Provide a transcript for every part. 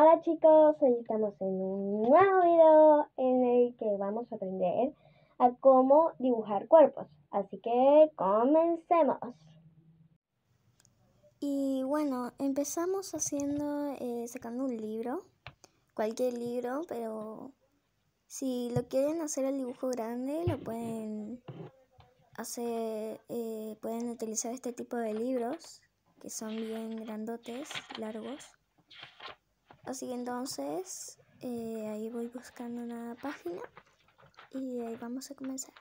Hola chicos, hoy estamos en un nuevo video en el que vamos a aprender a cómo dibujar cuerpos. Así que comencemos. Y bueno, empezamos haciendo, eh, sacando un libro, cualquier libro, pero si lo quieren hacer el dibujo grande, lo pueden hacer, eh, pueden utilizar este tipo de libros que son bien grandotes, largos. Así que entonces eh, ahí voy buscando una página y ahí vamos a comenzar.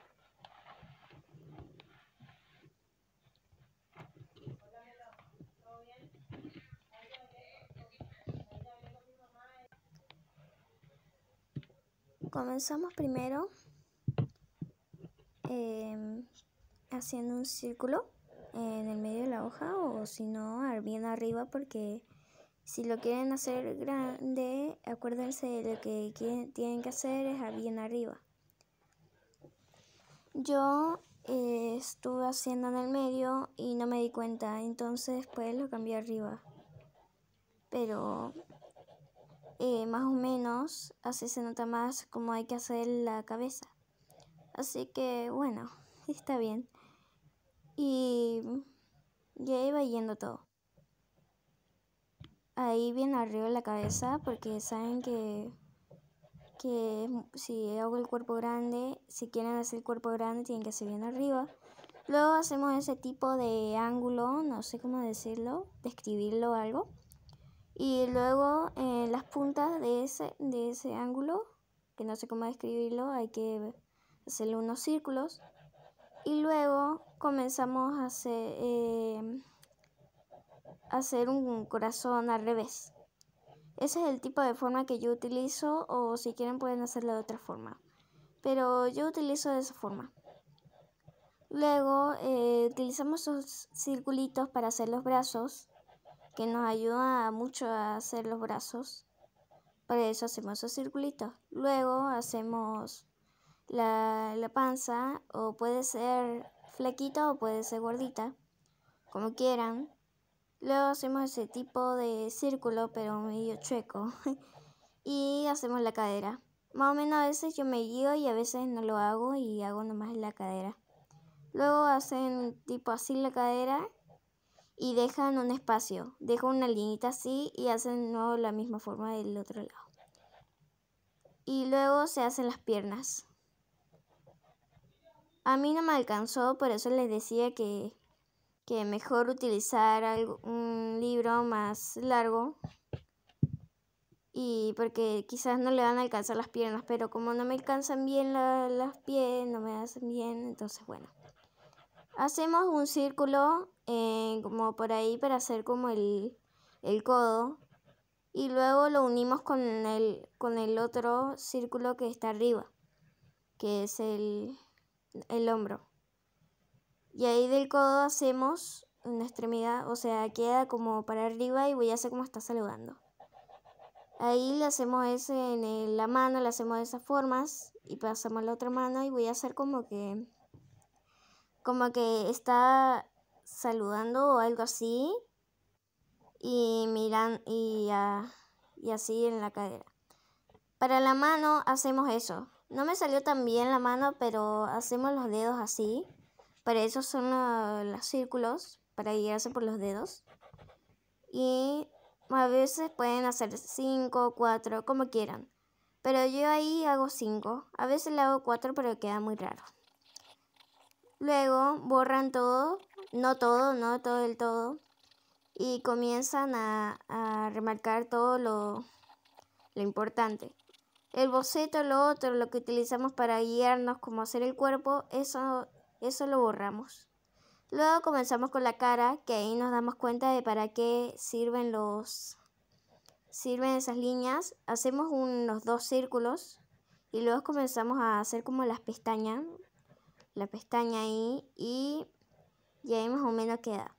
Comenzamos primero em, haciendo un círculo en el medio de la hoja o si no bien arriba porque si lo quieren hacer grande, acuérdense de lo que tienen que hacer es bien arriba. Yo eh, estuve haciendo en el medio y no me di cuenta, entonces pues lo cambié arriba. Pero eh, más o menos así se nota más como hay que hacer la cabeza. Así que bueno, está bien. Y ya iba yendo todo ahí bien arriba de la cabeza porque saben que, si hago el cuerpo grande, si quieren hacer el cuerpo grande tienen que hacer bien arriba. Luego hacemos ese tipo de ángulo, no sé cómo decirlo, describirlo o algo. Y luego eh, las puntas de ese, de ese ángulo, que no sé cómo describirlo, hay que hacerle unos círculos. Y luego comenzamos a hacer... Eh, hacer un corazón al revés. Ese es el tipo de forma que yo utilizo o si quieren pueden hacerlo de otra forma. Pero yo utilizo de esa forma. Luego eh, utilizamos esos circulitos para hacer los brazos, que nos ayuda mucho a hacer los brazos. Para eso hacemos esos circulitos. Luego hacemos la, la panza, o puede ser flaquita o puede ser gordita, como quieran. Luego hacemos ese tipo de círculo, pero medio chueco. y hacemos la cadera. Más o menos a veces yo me guío y a veces no lo hago y hago nomás la cadera. Luego hacen tipo así la cadera y dejan un espacio. Dejan una linita así y hacen nuevo la misma forma del otro lado. Y luego se hacen las piernas. A mí no me alcanzó, por eso les decía que que mejor utilizar un libro más largo y porque quizás no le van a alcanzar las piernas, pero como no me alcanzan bien las pies, no me hacen bien, entonces bueno. Hacemos un círculo eh, como por ahí para hacer como el, codo y luego lo unimos con el, con el otro círculo que está arriba, que es el, el hombro. Y ahí del codo hacemos una extremidad, o sea, queda como para arriba y voy a hacer como está saludando. Ahí le hacemos ese en la mano, le hacemos de esas formas y pasamos la otra mano y voy a hacer como que como que está saludando o algo así y miran y, y así en la cadera. Para la mano hacemos eso. No me salió tan bien la mano, pero hacemos los dedos así para eso son los, círculos, para guiarse por los dedos. Y a veces pueden hacer 5, 4, como quieran. Pero yo ahí hago 5. A veces le hago 4, pero queda muy raro. Luego borran todo, no todo, no todo el todo. Y comienzan a, remarcar todo lo, lo importante. El boceto, lo otro, lo que utilizamos para guiarnos, como hacer el cuerpo, eso eso lo borramos. Luego comenzamos con la cara, que ahí nos damos cuenta de para qué sirven los sirven esas líneas. Hacemos unos dos círculos y luego comenzamos a hacer como las pestañas, la pestaña ahí y, ya ahí más o menos queda.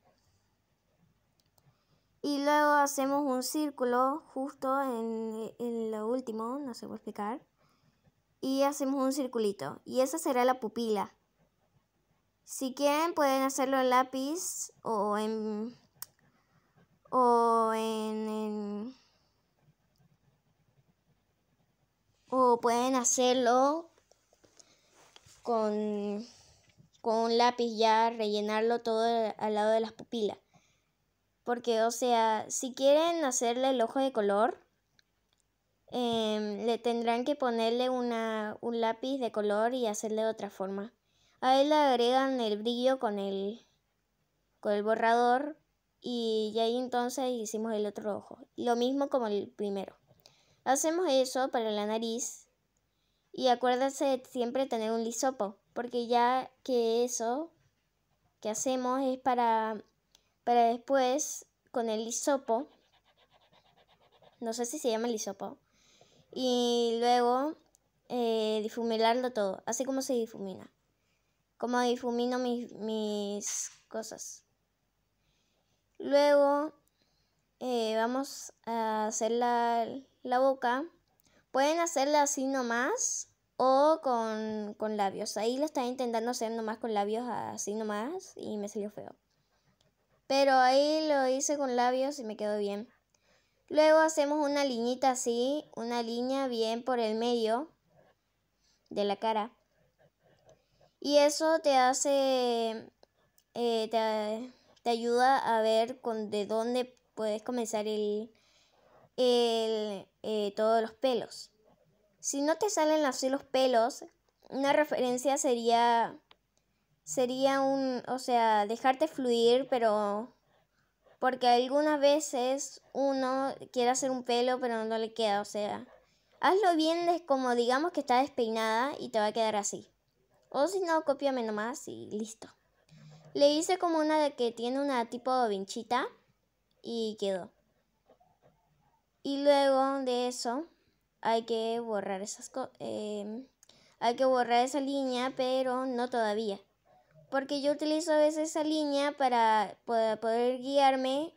Y luego hacemos un círculo justo en, en lo último, no se puede explicar. Y hacemos un circulito. Y esa será la pupila. Si quieren pueden hacerlo en lápiz o en o en, o pueden hacerlo con con un lápiz ya rellenarlo todo al lado de las pupilas. Porque, o sea, si quieren hacerle el ojo de color, em, le tendrán que ponerle una, un lápiz de color y hacerle de otra forma. A él le agregan el brillo con el, con el borrador y ya ahí entonces hicimos el otro ojo. Lo mismo como el primero. Hacemos eso para la nariz y acuérdense siempre tener un lisopo, porque ya que eso que hacemos es para, para después con el lisopo, no sé si se llama lisopo, y luego eh, difuminarlo todo, así como se difumina como difumino mis, mis cosas. Luego eh, vamos a hacer la, boca. Pueden hacerla así nomás o con, con labios. Ahí lo estaba intentando hacer nomás con labios así nomás y me salió feo. Pero ahí lo hice con labios y me quedó bien. Luego hacemos una liñita así, una línea bien por el medio de la cara. Y eso te hace, eh, te, ayuda a ver con, de dónde puedes comenzar el, el eh, todos los pelos. Si no te salen así los pelos, una referencia sería, sería un, o sea, dejarte fluir, pero porque algunas veces uno quiere hacer un pelo pero no le queda, o sea, hazlo bien como digamos que está despeinada y te va a quedar así. O si no, cópiame nomás y listo. Le hice como una de que tiene una tipo vinchita y quedó. Y luego de eso hay que borrar esas em, hay que borrar esa línea, pero no todavía. Porque yo utilizo a veces esa línea para poder, guiarme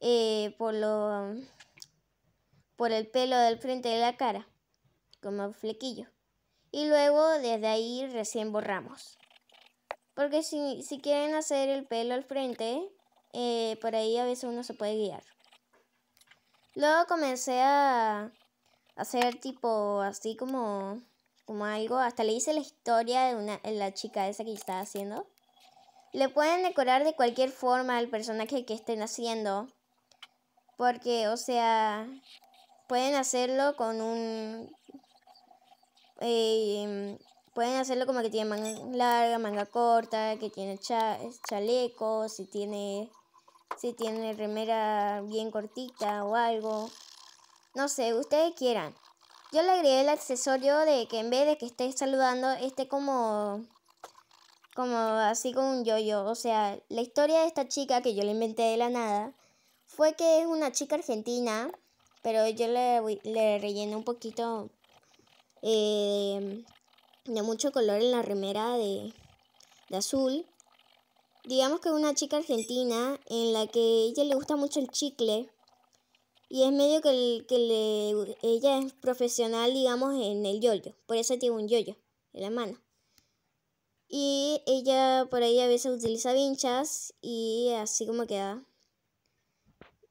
eh, por lo por el pelo del frente de la cara, como flequillo y luego desde ahí recién borramos. Porque si, quieren hacer el pelo al frente, eh, por ahí a veces uno se puede guiar. Luego comencé a hacer tipo así como, como algo, hasta le hice la historia de una, la chica esa que estaba haciendo. Le pueden decorar de cualquier forma al personaje que estén haciendo. Porque, o sea, pueden hacerlo con un eh, mm, pueden hacerlo como que tiene manga larga, manga corta, que tiene chaleco, si tiene, si tiene remera bien cortita o algo. No sé, ustedes quieran. Yo le agregué el accesorio de que en vez de que esté saludando, esté como como así con un yo -yo. O sea, la historia de esta chica que yo le inventé de la nada fue que es una chica argentina, pero yo le, le rellené un poquito Em, de mucho color en la remera de, azul. Digamos que una chica argentina en la que ella le gusta mucho el chicle y es medio que, que le, ella es profesional, digamos, en el yoyo. Por eso tiene un yoyo en la mano. Y ella por ahí a veces utiliza vinchas y así como queda.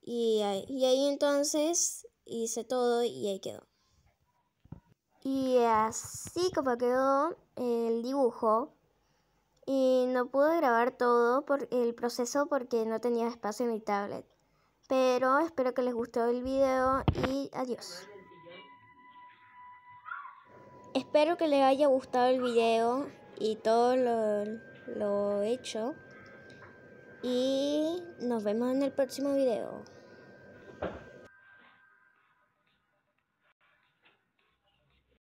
Y, y ahí entonces hice todo y ahí quedó. Y así como quedó el dibujo, y no pude grabar todo por el proceso porque no tenía espacio en mi tablet. Pero espero que les gustó el video y adiós. Espero que les haya gustado el video y todo lo, lo hecho. Y nos vemos en el próximo video.